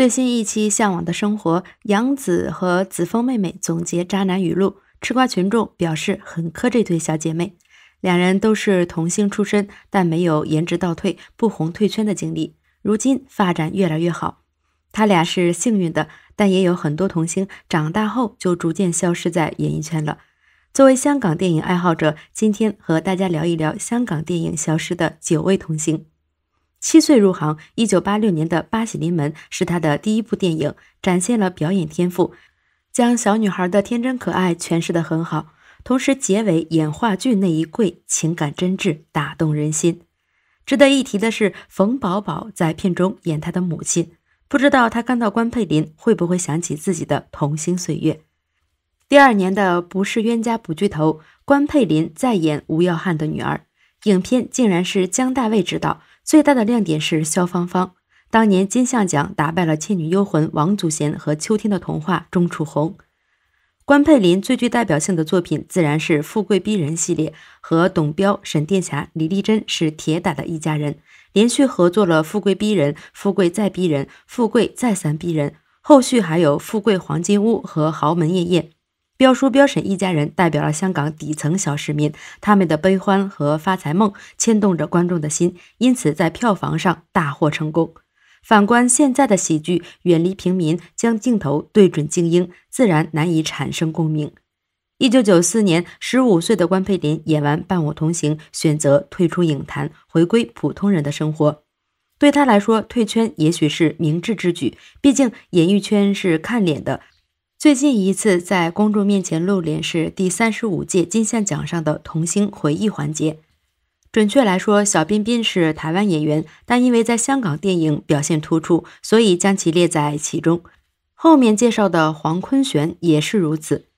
最新一期《向往的生活》，杨子和紫峰妹妹总结渣男语录，吃瓜群众表示很磕这对小姐妹。两人都是童星出身，但没有颜值倒退、不红退圈的经历，如今发展越来越好。他俩是幸运的，但也有很多童星长大后就逐渐消失在演艺圈了。作为香港电影爱好者，今天和大家聊一聊香港电影消失的九位童星。七岁入行，一九八六年的《八喜临门》是他的第一部电影，展现了表演天赋，将小女孩的天真可爱诠释得很好。同时，结尾演话剧那一跪，情感真挚，打动人心。值得一提的是，冯宝宝在片中演他的母亲，不知道他看到关佩林会不会想起自己的童星岁月。第二年的《不是冤家不聚头》，关佩林再演吴耀汉的女儿，影片竟然是江大卫执导。最大的亮点是肖芳芳，当年金像奖打败了《倩女幽魂》王祖贤和《秋天的童话》钟楚红。关佩林最具代表性的作品自然是《富贵逼人》系列，和董彪、沈殿霞、李丽珍是铁打的一家人，连续合作了《富贵逼人》《富贵再逼人》《富贵再三逼人》，后续还有《富贵黄金屋》和《豪门夜宴》。彪叔、彪婶一家人代表了香港底层小市民，他们的悲欢和发财梦牵动着观众的心，因此在票房上大获成功。反观现在的喜剧，远离平民，将镜头对准精英，自然难以产生共鸣。一九九四年，十五岁的关佩林演完《伴我同行》，选择退出影坛，回归普通人的生活。对他来说，退圈也许是明智之举，毕竟演艺圈是看脸的。最近一次在公众面前露脸是第三十五届金像奖上的童星回忆环节。准确来说，小彬彬是台湾演员，但因为在香港电影表现突出，所以将其列在其中。后面介绍的黄坤玄也是如此。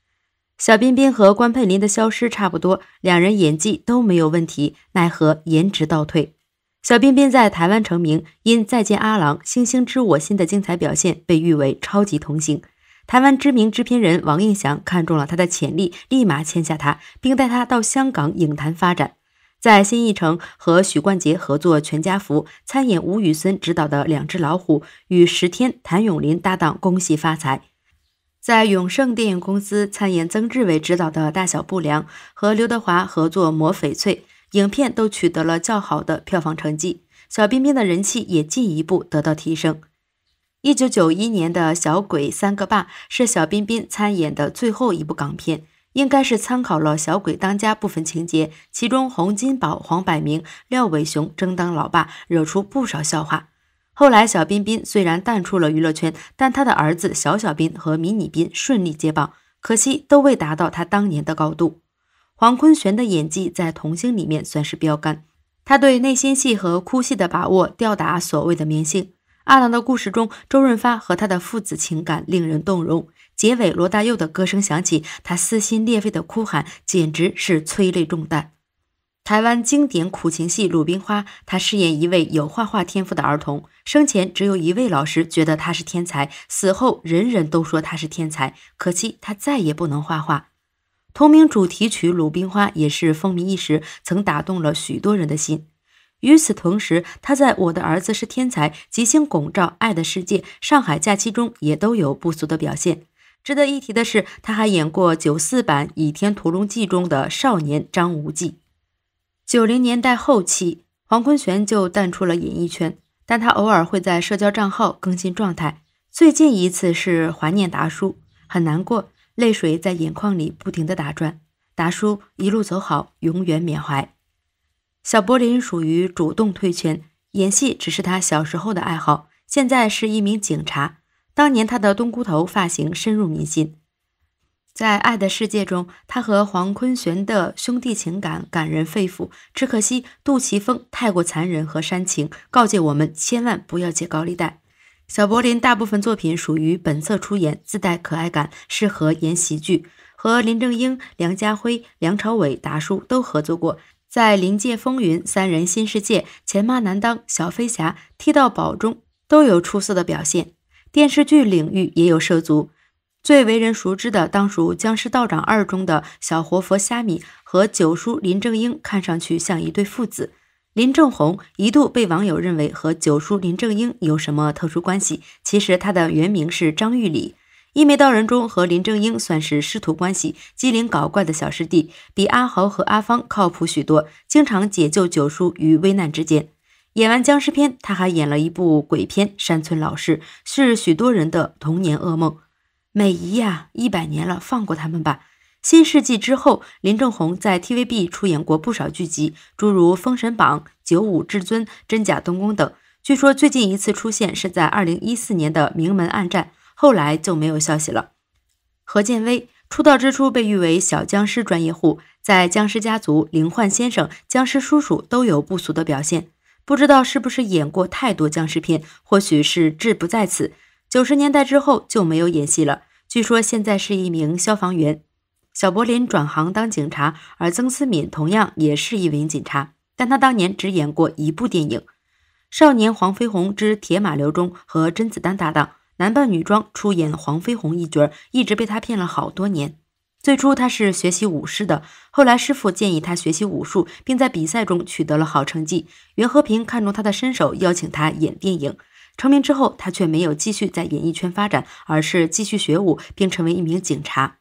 小彬彬和关佩林的消失差不多，两人演技都没有问题，奈何颜值倒退。小彬彬在台湾成名，因《再见阿郎》《星星知我心》的精彩表现，被誉为超级童星。台湾知名制片人王映祥看中了他的潜力，立马签下他，并带他到香港影坛发展。在新艺城和许冠杰合作《全家福》，参演吴宇森执导的《两只老虎》，与石天、谭咏麟搭档《恭喜发财》。在永盛电影公司参演曾志伟执导的《大小不良》，和刘德华合作《磨翡翠》，影片都取得了较好的票房成绩，小彬彬的人气也进一步得到提升。一九九一年的《小鬼三个爸》是小彬彬参演的最后一部港片，应该是参考了《小鬼当家》部分情节。其中，洪金宝、黄百鸣、廖伟雄争当老爸，惹出不少笑话。后来，小彬彬虽然淡出了娱乐圈，但他的儿子小小彬和迷你彬顺利接棒，可惜都未达到他当年的高度。黄坤玄的演技在童星里面算是标杆，他对内心戏和哭戏的把握吊打所谓的明星。阿郎的故事中，周润发和他的父子情感令人动容。结尾，罗大佑的歌声响起，他撕心裂肺的哭喊，简直是催泪重弹。台湾经典苦情戏《鲁冰花》，他饰演一位有画画天赋的儿童，生前只有一位老师觉得他是天才，死后人人都说他是天才。可惜他再也不能画画。同名主题曲《鲁冰花》也是风靡一时，曾打动了许多人的心。与此同时，他在《我的儿子是天才》《吉星拱照》《爱的世界》《上海假期》中也都有不俗的表现。值得一提的是，他还演过九四版《倚天屠龙记》中的少年张无忌。九零年代后期，黄坤玄就淡出了演艺圈，但他偶尔会在社交账号更新状态。最近一次是怀念达叔，很难过，泪水在眼眶里不停的打转。达叔一路走好，永远缅怀。小柏林属于主动退圈，演戏只是他小时候的爱好，现在是一名警察。当年他的冬菇头发型深入民心，在《爱的世界》中，他和黄坤玄的兄弟情感感人肺腑。只可惜杜琪峰太过残忍和煽情，告诫我们千万不要借高利贷。小柏林大部分作品属于本色出演，自带可爱感，适合演喜剧，和林正英、梁家辉、梁朝伟、达叔都合作过。在《灵界风云》《三人新世界》《钱妈难当》《小飞侠》《踢到宝中》都有出色的表现，电视剧领域也有涉足。最为人熟知的当属《僵尸道长二》中的小活佛虾米和九叔林正英，看上去像一对父子。林正红一度被网友认为和九叔林正英有什么特殊关系，其实他的原名是张玉礼。一眉道人中和林正英算是师徒关系，机灵搞怪的小师弟比阿豪和阿芳靠谱许多，经常解救九叔于危难之间。演完僵尸片，他还演了一部鬼片《山村老尸》，是许多人的童年噩梦。美姨呀，一百年了，放过他们吧。新世纪之后，林正红在 TVB 出演过不少剧集，诸如《封神榜》《九五至尊》《真假东宫》等。据说最近一次出现是在二零一四年的《名门暗战》。后来就没有消息了。何建威出道之初被誉为“小僵尸专业户”，在《僵尸家族》《灵幻先生》《僵尸叔叔》都有不俗的表现。不知道是不是演过太多僵尸片，或许是志不在此。九十年代之后就没有演戏了。据说现在是一名消防员。小柏林转行当警察，而曾思敏同样也是一名警察，但他当年只演过一部电影《少年黄飞鸿之铁马流》中和甄子丹搭档。男扮女装出演黄飞鸿一角，一直被他骗了好多年。最初他是学习武士的，后来师傅建议他学习武术，并在比赛中取得了好成绩。袁和平看中他的身手，邀请他演电影。成名之后，他却没有继续在演艺圈发展，而是继续学武，并成为一名警察。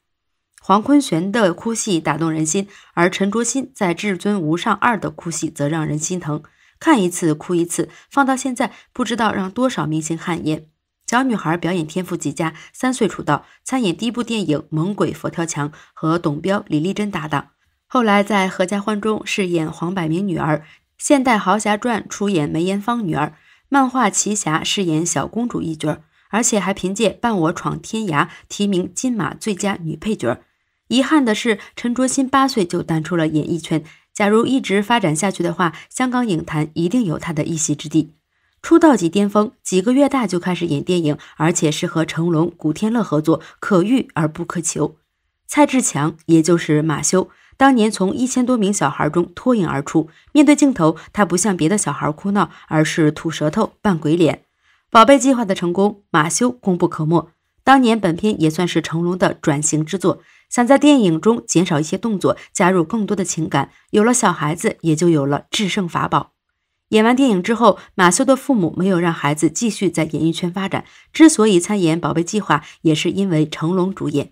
黄坤玄的哭戏打动人心，而陈卓新在《至尊无上二》的哭戏则让人心疼，看一次哭一次，放到现在不知道让多少明星汗颜。小女孩表演天赋极佳，三岁出道，参演第一部电影《猛鬼佛跳墙》，和董彪、李丽珍搭档。后来在《合家欢》中饰演黄百鸣女儿，《现代豪侠传》出演梅艳芳女儿，《漫画奇侠》饰演小公主一角，而且还凭借《伴我闯天涯》提名金马最佳女配角。遗憾的是，陈卓欣八岁就淡出了演艺圈，假如一直发展下去的话，香港影坛一定有她的一席之地。出道即巅峰，几个月大就开始演电影，而且是和成龙、古天乐合作，可遇而不可求。蔡志强，也就是马修，当年从一千多名小孩中脱颖而出，面对镜头，他不像别的小孩哭闹，而是吐舌头、扮鬼脸。宝贝计划的成功，马修功不可没。当年本片也算是成龙的转型之作，想在电影中减少一些动作，加入更多的情感。有了小孩子，也就有了制胜法宝。演完电影之后，马修的父母没有让孩子继续在演艺圈发展。之所以参演《宝贝计划》，也是因为成龙主演。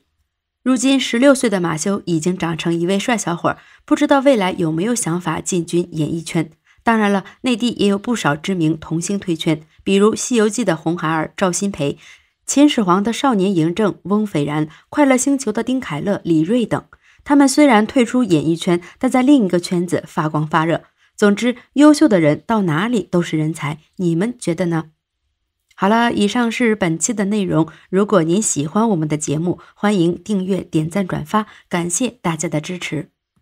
如今十六岁的马修已经长成一位帅小伙儿，不知道未来有没有想法进军演艺圈。当然了，内地也有不少知名童星退圈，比如《西游记》的红孩儿赵新培、《秦始皇》的少年嬴政翁斐然、《快乐星球》的丁凯乐李锐等。他们虽然退出演艺圈，但在另一个圈子发光发热。总之，优秀的人到哪里都是人才，你们觉得呢？好了，以上是本期的内容。如果您喜欢我们的节目，欢迎订阅、点赞、转发，感谢大家的支持。